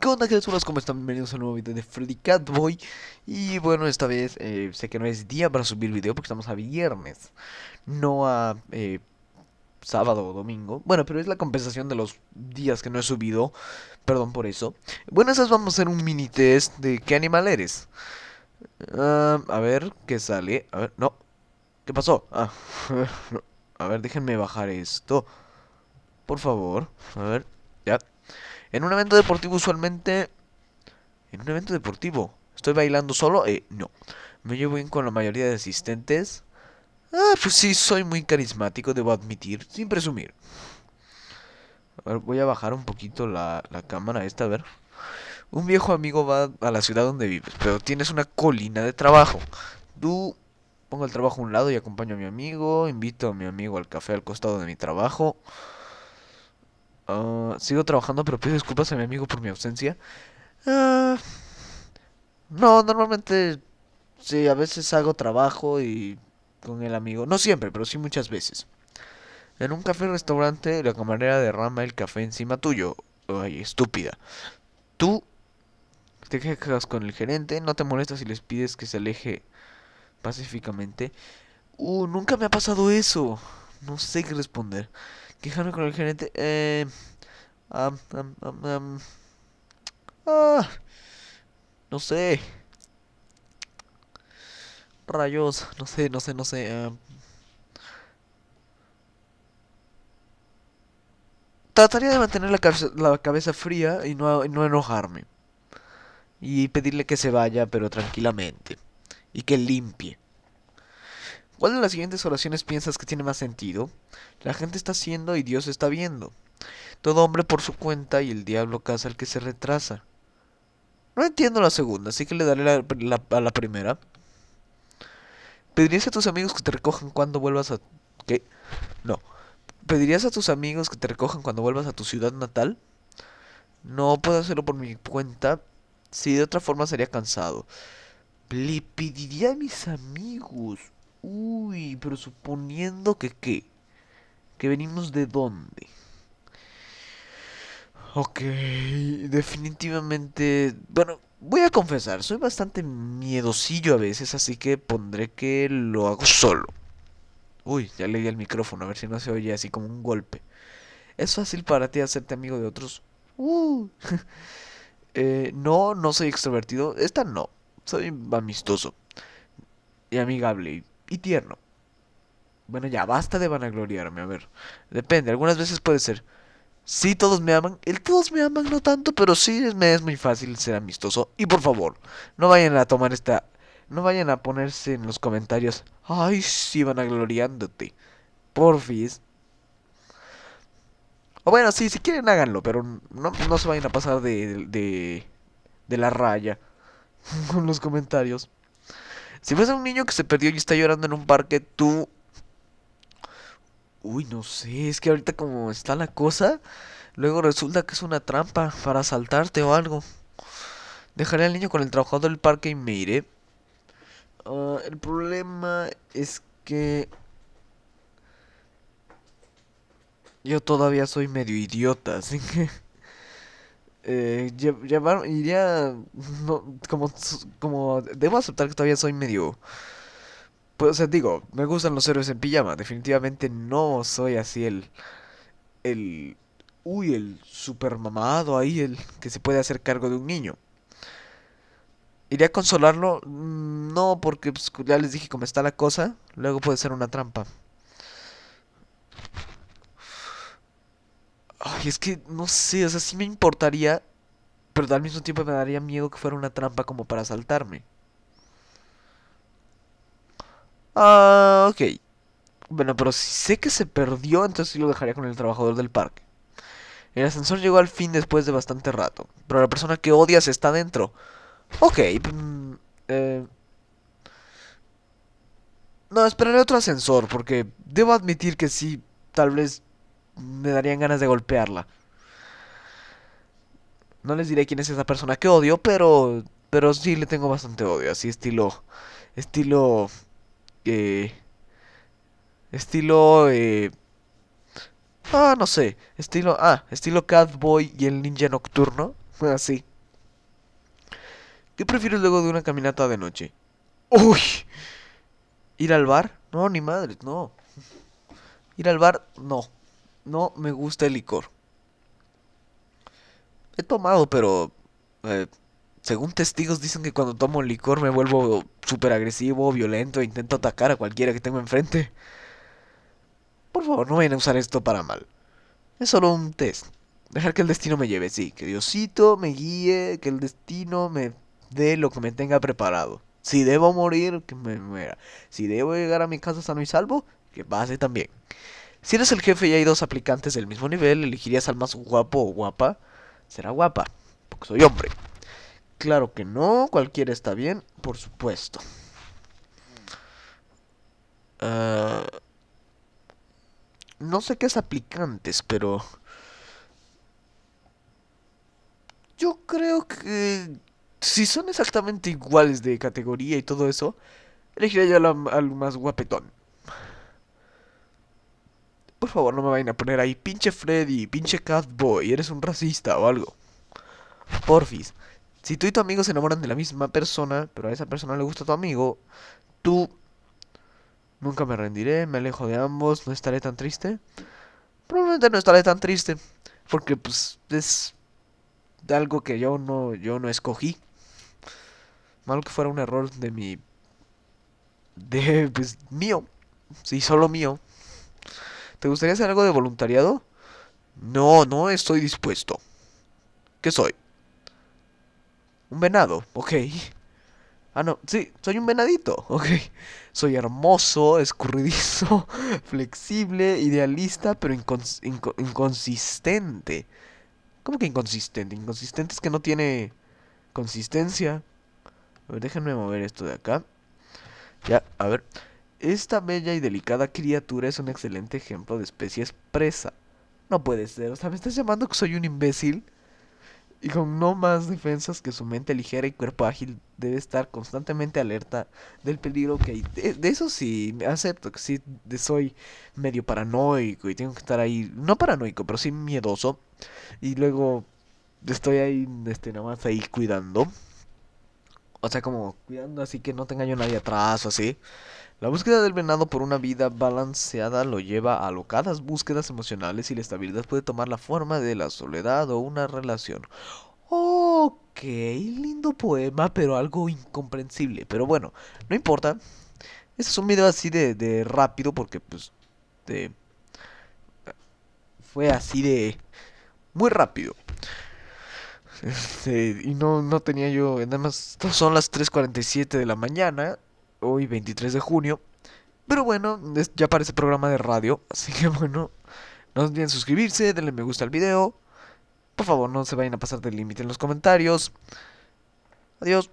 ¿Qué onda, queridos! ¿Cómo están? Bienvenidos a un nuevo video de Freddy Catboy Y bueno, esta vez eh, sé que no es día para subir video porque estamos a viernes No a eh, sábado o domingo Bueno, pero es la compensación de los días que no he subido Perdón por eso Bueno, esas vamos a hacer un mini test de qué animal eres ah, A ver, ¿qué sale? A ver, no ¿Qué pasó? Ah, A ver, déjenme bajar esto Por favor A ver, ya en un evento deportivo usualmente... En un evento deportivo. ¿Estoy bailando solo? Eh, no. Me llevo bien con la mayoría de asistentes. Ah, pues sí, soy muy carismático, debo admitir, sin presumir. A ver, voy a bajar un poquito la, cámara esta, a ver. Un viejo amigo va a la ciudad donde vives, pero tienes una colina de trabajo. Tú pongo el trabajo a un lado y acompaño a mi amigo, invito a mi amigo al café al costado de mi trabajo. Ah, sigo trabajando, pero pido disculpas a mi amigo por mi ausencia. Ah, no, normalmente sí, a veces hago trabajo y con el amigo. No siempre, pero sí muchas veces. En un café restaurante, la camarera derrama el café encima tuyo. Ay, estúpida. Tú te quejas con el gerente, no te molestas y les pides que se aleje pacíficamente. Uh, nunca me ha pasado eso. No sé qué responder. Quejarme con el gerente. Eh, ah, no sé. Rayos, no sé, no sé, no sé. trataría de mantener la, cabeza, fría y no enojarme. Y pedirle que se vaya, pero tranquilamente. Y que limpie. ¿Cuál de las siguientes oraciones piensas que tiene más sentido? La gente está haciendo y Dios está viendo. Todo hombre por su cuenta y el diablo caza al que se retrasa. No entiendo la segunda, así que le daré a la primera. ¿Pedirías a tus amigos que te recojan cuando vuelvas a... ¿Qué? No. ¿Pedirías a tus amigos que te recojan cuando vuelvas a tu ciudad natal? No puedo hacerlo por mi cuenta. Si de otra forma sería cansado. Le pediría a mis amigos. Uy, pero suponiendo que qué. Que venimos de dónde. Ok, definitivamente... Bueno, voy a confesar, soy bastante miedosillo a veces, así que pondré que lo hago solo. Uy, ya leí el micrófono, a ver si no se oye así como un golpe. Es fácil para ti hacerte amigo de otros. Uh. Eh, no, no soy extrovertido. Esta no. Soy amistoso y amigable y tierno. Bueno, ya, basta de vanagloriarme, a ver. Depende, algunas veces puede ser. Si todos me aman. El todos me aman no tanto, pero sí me es muy fácil ser amistoso. Y por favor, no vayan a tomar esta... No vayan a ponerse en los comentarios. Ay, sí, vanagloriándote. Porfis. O bueno, sí, si quieren háganlo, pero no, no se vayan a pasar de, de, de la raya con los comentarios. Si a un niño que se perdió y está llorando en un parque, tú... Uy, no sé, es que ahorita como está la cosa, luego resulta que es una trampa para asaltarte o algo. Dejaré al niño con el trabajador del parque y me iré. Ah, el problema es que... Yo todavía soy medio idiota, así que... Eh, llevar, iría, como, debo aceptar que todavía soy medio, pues, digo, me gustan los héroes en pijama, definitivamente no soy así el, el, uy, el super mamado ahí, el que se puede hacer cargo de un niño. ¿Iría a consolarlo? Mm, no, porque pues, ya les dije cómo está la cosa, luego puede ser una trampa. Ay, es que no sé, o sea, sí me importaría, pero al mismo tiempo me daría miedo que fuera una trampa como para saltarme. Ah, ok. Bueno, pero si sé que se perdió, entonces sí lo dejaría con el trabajador del parque. El ascensor llegó al fin después de bastante rato, pero la persona que odias está dentro. Ok. Mm, eh. No, esperaré otro ascensor, porque debo admitir que sí, tal vez me darían ganas de golpearla. No les diré quién es esa persona que odio, pero pero sí le tengo bastante odio, así estilo estilo eh, estilo eh, ah no sé, estilo ah, estilo Catboy y el ninja nocturno, así. ¿Qué prefiero luego de una caminata de noche? Uy. Ir al bar? No, ni madre, no. Ir al bar? No no me gusta el licor. He tomado, pero... Eh, según testigos dicen que cuando tomo licor me vuelvo súper agresivo, violento e intento atacar a cualquiera que tengo enfrente. Por favor, no vayan a usar esto para mal. Es solo un test. Dejar que el destino me lleve, sí. Que Diosito me guíe, que el destino me dé lo que me tenga preparado. Si debo morir, que me muera. Si debo llegar a mi casa sano y salvo, que pase también. Si eres el jefe y hay dos aplicantes del mismo nivel, ¿elegirías al más guapo o guapa? Será guapa, porque soy hombre. Claro que no, cualquiera está bien, por supuesto. Ah, no sé qué es aplicantes, pero... Yo creo que... Si son exactamente iguales de categoría y todo eso, elegiría al más guapetón. Por favor, no me vayan a poner ahí, pinche Freddy, pinche Catboy, eres un racista o algo. Porfis, si tú y tu amigo se enamoran de la misma persona, pero a esa persona le gusta tu amigo, tú... Nunca me rendiré, me alejo de ambos, no estaré tan triste. Probablemente no estaré tan triste, porque pues es algo que yo no, yo no escogí. Malo que fuera un error de mi... de... pues mío. Sí, solo mío. ¿Te gustaría hacer algo de voluntariado? No, no estoy dispuesto. ¿Qué soy? Un venado, ok. Ah, no, sí, soy un venadito, ok. Soy hermoso, escurridizo, flexible, idealista, pero inconsistente. ¿Cómo que inconsistente? Inconsistente es que no tiene consistencia. A ver, déjenme mover esto de acá. Ya, a ver. Esta bella y delicada criatura es un excelente ejemplo de especie presa. No puede ser, o sea, me estás llamando que soy un imbécil. Y con no más defensas que su mente ligera y cuerpo ágil debe estar constantemente alerta del peligro que hay. De, eso sí, acepto que sí soy medio paranoico y tengo que estar ahí, no paranoico, pero sí miedoso. Y luego estoy ahí, este, nada más ahí cuidando o sea, como cuidando así que no tenga yo nadie atrás o así. La búsqueda del venado por una vida balanceada lo lleva a alocadas búsquedas emocionales y la estabilidad puede tomar la forma de la soledad o una relación. Ok, lindo poema, pero algo incomprensible. Pero bueno, no importa. Este es un video así de, de rápido porque pues... De... Fue así de... Muy rápido. Este, y no, tenía yo, nada más son las 3.47 de la mañana, hoy 23 de junio. Pero bueno, ya ya parece programa de radio, así que bueno, no olviden suscribirse, denle me gusta al video. Por favor, no se vayan a pasar del límite en los comentarios. Adiós.